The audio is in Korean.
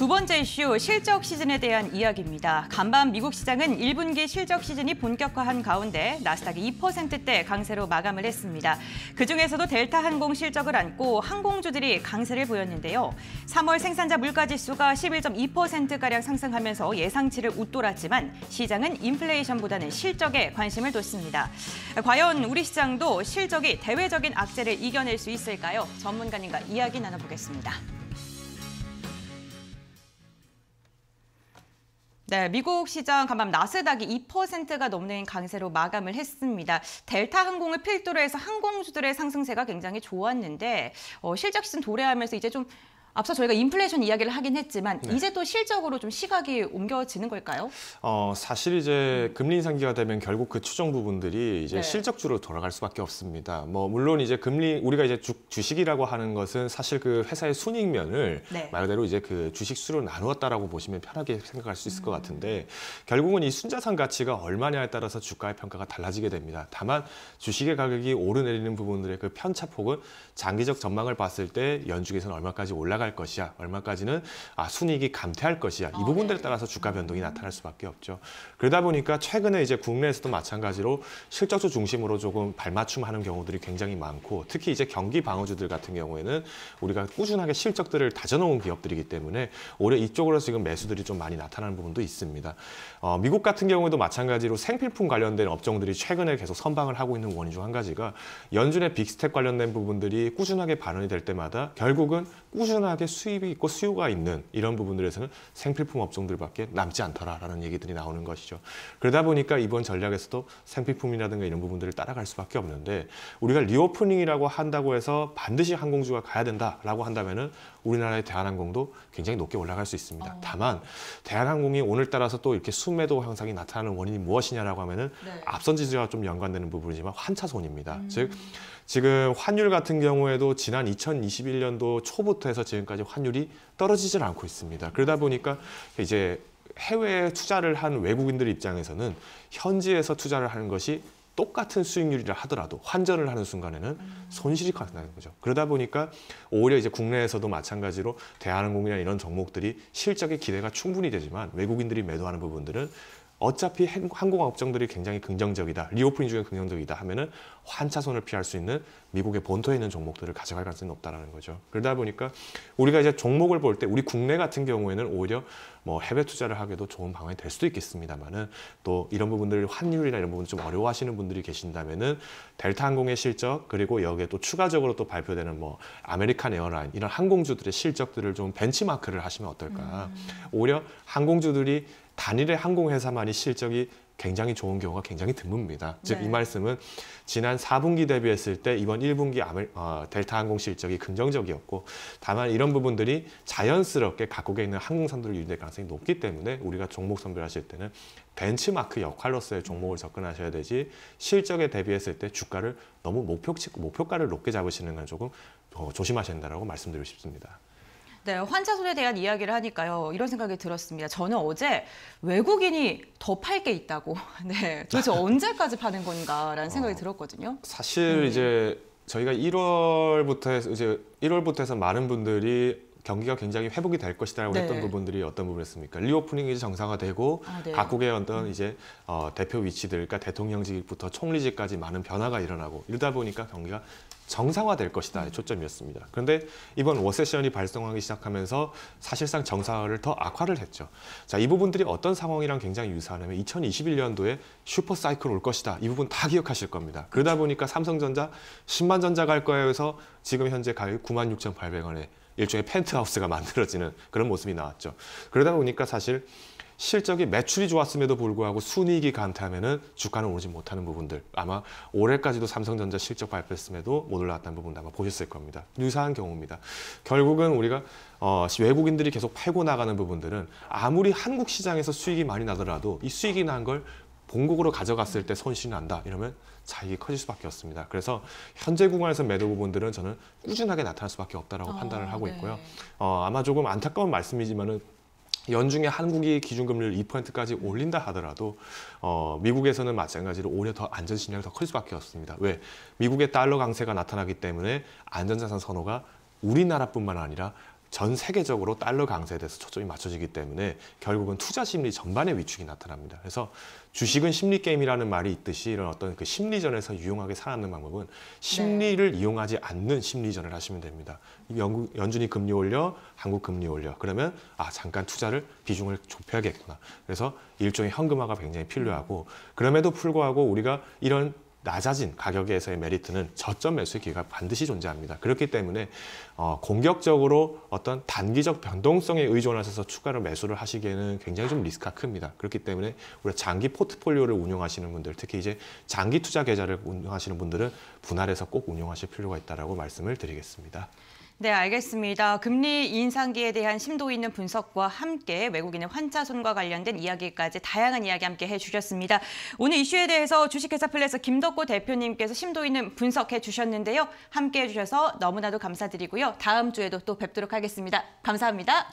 두 번째 이슈, 실적 시즌에 대한 이야기입니다. 간밤 미국 시장은 1분기 실적 시즌이 본격화한 가운데 나스닥이 2%대 강세로 마감을 했습니다. 그중에서도 델타 항공 실적을 안고 항공주들이 강세를 보였는데요. 3월 생산자 물가지수가 11.2%가량 상승하면서 예상치를 웃돌았지만 시장은 인플레이션보다는 실적에 관심을 뒀습니다. 과연 우리 시장도 실적이 대외적인 악재를 이겨낼 수 있을까요? 전문가님과 이야기 나눠보겠습니다. 네, 미국 시장 간밤 나스닥이 2%가 넘는 강세로 마감을 했습니다. 델타 항공을 필두로 해서 항공주들의 상승세가 굉장히 좋았는데 어, 실적 시즌 도래하면서 이제 좀 앞서 저희가 인플레이션 이야기를 하긴 했지만 네. 이제 또 실적으로 좀 시각이 옮겨지는 걸까요? 어, 사실 이제 금리 인상기가 되면 결국 그 추정 부분들이 이제 네. 실적주로 돌아갈 수밖에 없습니다. 뭐 물론 이제 금리 우리가 이제 주, 식이라고 하는 것은 사실 그 회사의 순익면을 네. 말 그대로 이제 그 주식 수로 나누었다라고 보시면 편하게 생각할 수 있을 음. 것 같은데 결국은 이 순자산 가치가 얼마냐에 따라서 주가의 평가가 달라지게 됩니다. 다만 주식의 가격이 오르내리는 부분들의 그 편차폭은 장기적 전망을 봤을 때 연중에서는 얼마까지 올라 가 올라갈 것이야, 얼마까지는 아, 순이익이 감퇴할 것이야. 이 어, 부분들에 네. 따라서 주가 변동이 음. 나타날 수밖에 없죠. 그러다 보니까 최근에 이제 국내에서도 마찬가지로 실적주 중심으로 조금 발맞춤하는 경우들이 굉장히 많고 특히 이제 경기 방어주들 같은 경우에는 우리가 꾸준하게 실적들을 다져놓은 기업들이기 때문에 올해 이쪽으로 지금 매수들이 좀 많이 나타나는 부분도 있습니다. 어, 미국 같은 경우에도 마찬가지로 생필품 관련된 업종들이 최근에 계속 선방을 하고 있는 원인 중 한 가지가 연준의 빅스텝 관련된 부분들이 꾸준하게 반영이 될 때마다 결국은 꾸준한 꾸준하게 수입이 있고 수요가 있는 이런 부분들에서는 생필품 업종들밖에 남지 않더라라는 얘기들이 나오는 것이죠. 그러다 보니까 이번 전략에서도 생필품이라든가 이런 부분들을 따라갈 수밖에 없는데 우리가 리오프닝이라고 한다고 해서 반드시 항공주가 가야 된다라고 한다면은 우리나라의 대한항공도 굉장히 높게 올라갈 수 있습니다. 어. 다만 대한항공이 오늘따라서 또 이렇게 순매도 현상이 나타나는 원인이 무엇이냐라고 하면은 네. 앞선 지수와 좀 연관되는 부분이지만 환차손입니다. 음. 즉 지금 환율 같은 경우에도 지난 2021년도 초부터 해서 지금 지금까지 환율이 떨어지질 않고 있습니다. 그러다 보니까 이제 해외에 투자를 한 외국인들 입장에서는 현지에서 투자를 하는 것이 똑같은 수익률이라 하더라도 환전을 하는 순간에는 손실이 커진다는 거죠. 그러다 보니까 오히려 이제 국내에서도 마찬가지로 대한항공이나 이런 종목들이 실적에 기대가 충분히 되지만 외국인들이 매도하는 부분들은 어차피 항공 업종들이 굉장히 긍정적이다. 리오프닝 중에 긍정적이다 하면은 환차손을 피할 수 있는 미국의 본토에 있는 종목들을 가져갈 가능성이 높다라는 거죠. 그러다 보니까 우리가 이제 종목을 볼 때 우리 국내 같은 경우에는 오히려 뭐 해외 투자를 하기도 좋은 방안이 될 수도 있겠습니다만은 또 이런 부분들 환율이나 이런 부분 좀 어려워하시는 분들이 계신다면은 델타 항공의 실적 그리고 여기에 또 추가적으로 또 발표되는 뭐 아메리칸 에어라인 이런 항공주들의 실적들을 좀 벤치마크를 하시면 어떨까. 음. 오히려 항공주들이 단일의 항공회사만이 실적이 굉장히 좋은 경우가 굉장히 드뭅니다. 즉이 네. 말씀은 지난 4분기 대비했을 때 이번 1분기 아메, 어, 델타 항공 실적이 긍정적이었고 다만 이런 부분들이 자연스럽게 각국에 있는 항공사들을 유인될 가능성이 높기 때문에 우리가 종목 선별하실 때는 벤치마크 역할로서의 종목을 음. 접근하셔야 되지 실적에 대비했을 때 주가를 너무 목표, 목표가를 높게 잡으시는 건 조금 어, 조심하셔다고 말씀드리고 싶습니다. 네, 환차손에 대한 이야기를 하니까요. 이런 생각이 들었습니다. 저는 어제 외국인이 더 팔게 있다고. 네, 도대체 언제까지 파는 건가라는 생각이 어, 들었거든요. 사실 음. 이제 저희가 1월부터 해서 이제 1월부터 해서 많은 분들이 경기가 굉장히 회복이 될 것이다라고 네. 했던 부분들이 어떤 부분이었습니까? 리오프닝이 정상화되고 아, 네. 각국의 어떤 음. 이제 어, 대표 위치들, 그러니까 대통령직부터 총리직까지 많은 변화가 일어나고 이러다 보니까 경기가 정상화될 것이다 음. 초점이었습니다. 그런데 이번 워세션이 발생하기 시작하면서 사실상 정상화를 더 악화를 했죠. 자, 이 부분들이 어떤 상황이랑 굉장히 유사하냐면 2021년도에 슈퍼 사이클 올 것이다. 이 부분 다 기억하실 겁니다. 그러다 보니까 삼성전자 10만 전자 갈 거예요 그래서 지금 현재 가격이 96,800원에 일종의 펜트하우스가 만들어지는 그런 모습이 나왔죠. 그러다 보니까 사실 실적이 매출이 좋았음에도 불구하고 순이익이 감퇴하면 주가는 오르지 못하는 부분들 아마 올해까지도 삼성전자 실적 발표했음에도 못 올라왔다는 부분도 아마 보셨을 겁니다. 유사한 경우입니다. 결국은 우리가 어, 외국인들이 계속 팔고 나가는 부분들은 아무리 한국 시장에서 수익이 많이 나더라도 이 수익이 난걸 본국으로 가져갔을 때 손실이 난다 이러면 자익이 커질 수밖에 없습니다. 그래서 현재 구간에서 매도 부분들은 저는 꾸준하게 나타날 수밖에 없다라고 아, 판단을 하고 네. 있고요. 어, 아마 조금 안타까운 말씀이지만은 연중에 한국이 기준금리를 2%까지 올린다 하더라도 어, 미국에서는 마찬가지로 오히려 더안전신리가더 클 수밖에 없습니다. 왜? 미국의 달러 강세가 나타나기 때문에 안전자산 선호가 우리나라뿐만 아니라 전 세계적으로 달러 강세에 대해서 초점이 맞춰지기 때문에 결국은 투자 심리 전반의 위축이 나타납니다. 그래서 주식은 심리 게임이라는 말이 있듯이 이런 어떤 그 심리전에서 유용하게 살아남는 방법은 심리를 네. 이용하지 않는 심리전을 하시면 됩니다. 영국, 연준이 금리 올려, 한국 금리 올려. 그러면 아 잠깐 투자를 비중을 좁혀야겠구나. 그래서 일종의 현금화가 굉장히 필요하고 그럼에도 불구하고 우리가 이런 낮아진 가격에서의 메리트는 저점 매수의 기회가 반드시 존재합니다. 그렇기 때문에 어, 공격적으로 어떤 단기적 변동성에 의존하셔서 추가로 매수를 하시기에는 굉장히 좀 리스크가 큽니다. 그렇기 때문에 우리 장기 포트폴리오를 운영하시는 분들, 특히 이제 장기 투자 계좌를 운영하시는 분들은 분할해서 꼭 운영하실 필요가 있다고 말씀을 드리겠습니다. 네, 알겠습니다. 금리 인상기에 대한 심도 있는 분석과 함께 외국인의 환차손과 관련된 이야기까지 다양한 이야기 함께 해주셨습니다. 오늘 이슈에 대해서 주식회사 플레이스 김덕고 대표님께서 심도 있는 분석해 주셨는데요. 함께 해주셔서 너무나도 감사드리고요. 다음 주에도 또 뵙도록 하겠습니다. 감사합니다.